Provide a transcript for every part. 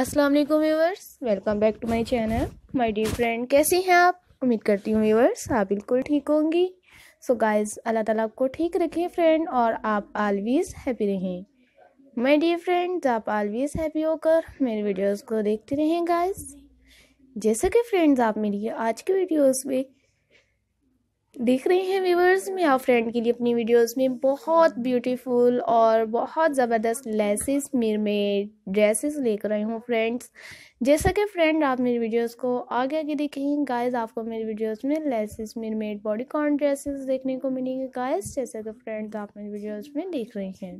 अस्सलाम वालेकुम viewers welcome back to my channel my dear friend कैसी हैं आप उम्मीद करती हूँ व्यूवर्स आप बिल्कुल ठीक होंगी सो गाइस अल्लाह ताला आपको ठीक रखे फ्रेंड और आप ऑलवेज हैप्पी रहें माय डियर फ्रेंड्स आप ऑलवेज हैप्पी होकर मेरे वीडियोस को देखते रहें गाइस जैसा कि फ्रेंड्स आप मेरी आज की वीडियोज़ में देख रहे हैं व्यूवर्स मैं आप फ्रेंड के लिए अपनी वीडियोस में बहुत ब्यूटीफुल और बहुत ज़बरदस्त लेसेस मेरे में ड्रेसेस लेकर आई हूँ फ्रेंड्स जैसा कि फ्रेंड आप मेरी वीडियोस को आगे आगे देखेंगे गाइस आपको मेरी वीडियोस में लेसेस मेरे मेड बॉडी कॉर्न ड्रेसेस देखने को मिलेंगे गाइस जैसा कि फ्रेंड्स आप मेरी वीडियोज़ में देख रहे हैं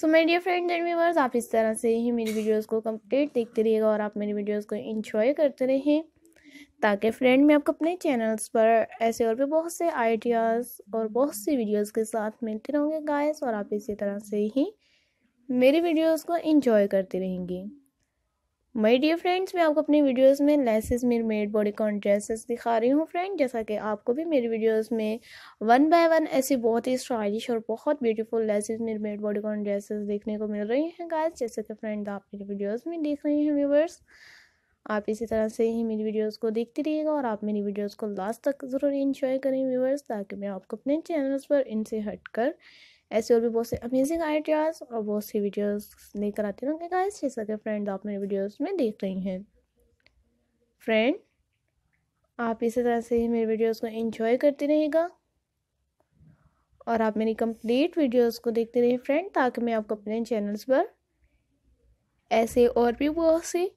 सो मेरे डियर फ्रेंड्स एंड व्यूवर्स आप इस तरह से ही मेरी वीडियोज़ को कम्प्लीट देखते रहिएगा और आप मेरी वीडियोज़ को इंजॉय करते रहें ताकि फ्रेंड मैं आपको अपने चैनल्स पर ऐसे और भी बहुत से आइडियाज़ और बहुत सी वीडियोस के साथ मिलते रहूँगे गाइस और आप इसी तरह से ही मेरी वीडियोस को इंजॉय करती रहेंगी मई डियर फ्रेंड्स मैं आपको अपनी वीडियोस में laces mermaid bodycon dresses दिखा रही हूँ फ्रेंड जैसा कि आपको भी मेरी वीडियोस में वन बाय वन ऐसी बहुत ही स्टाइलिश और बहुत beautiful laces mermaid bodycon dresses देखने को मिल रही हैं गाइस जैसे कि फ्रेंड आप मेरी वीडियोस में देख रही हैं व्यूवर्स आप इसी तरह से ही मेरी वीडियोस को देखते रहिएगा और आप मेरी वीडियोस को लास्ट तक ज़रूर इंजॉय करें व्यूवर्स ताकि मैं आपको अपने चैनल्स पर इनसे हटकर ऐसे और भी बहुत से अमेजिंग आइडियाज़ और बहुत सी वीडियोस लेकर आती रहूँगी गाइस जैसा कि फ्रेंड आप मेरे वीडियोस में देख रही हैं फ्रेंड आप इसी तरह से ही मेरे वीडियोज़ को इंजॉय करती रहिएगा और आप मेरी कंप्लीट वीडियोज़ को देखते रहिए फ्रेंड ताकि मैं आपको अपने चैनल्स पर ऐसे और भी बहुत सी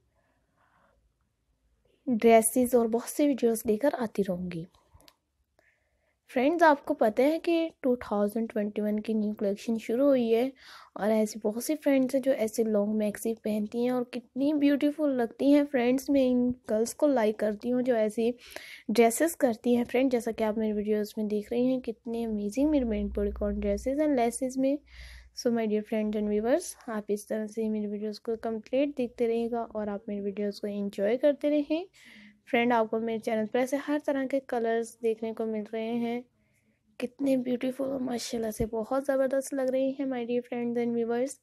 ड्रेसेस और बहुत सी वीडियोस लेकर आती रहूँगी फ्रेंड्स आपको पता है कि 2021 की न्यू कलेक्शन शुरू हुई है और ऐसी बहुत सी फ्रेंड्स हैं जो ऐसे लॉन्ग मैक्सी पहनती हैं और कितनी ब्यूटीफुल लगती हैं फ्रेंड्स मैं इन गर्ल्स को लाइक करती हूँ जो ऐसी ड्रेसेस करती हैं फ्रेंड जैसा कि आप मेरे वीडियोस में देख रही हैं कितनी अमेजिंग मेरे मेन पोलिकॉन ड्रेसेस एंड लेसेस में so my dear friends and viewers आप इस तरह से मेरे वीडियोज़ को कंप्लीट देखते रहेगा और आप मेरे वीडियोज़ को इन्जॉय करते रहें फ्रेंड आपको मेरे चैनल पर ऐसे हर तरह के कलर्स देखने को मिल रहे हैं कितने ब्यूटीफुल और माशाल्लाह से बहुत ज़बरदस्त लग रही हैं my dear friends and viewers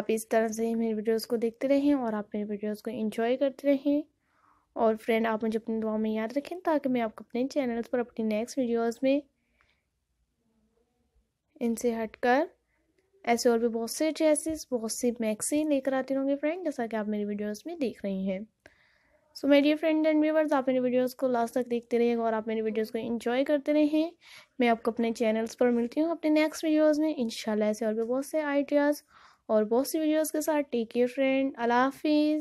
आप इस तरह से ही मेरे वीडियोस को देखते रहें और आप मेरे वीडियोस को एंजॉय करते रहें और फ्रेंड आप मुझे अपनी दुआ में याद रखें ताकि मैं आपको अपने चैनल्स पर अपनी नेक्स्ट वीडियोज़ में इनसे हट कर ऐसे और भी बहुत से ड्रेसेस बहुत सी मैगजीन लेकर आती रहूँगी फ्रेंड जैसा कि आप मेरी वीडियोस में देख रही हैं सो मेरी डियर फ्रेंड एंड व्यूवर्स आप मेरी वीडियोस को लास्ट तक देखते रहें और आप मेरी वीडियोस को एंजॉय करते रहें मैं आपको अपने चैनल्स पर मिलती हूँ अपने नेक्स्ट वीडियोज़ में इन ऐसे और भी बहुत से आइडियाज़ और बहुत सी वीडियोज़ के साथ टेक केयर फ्रेंड अला हाफिज़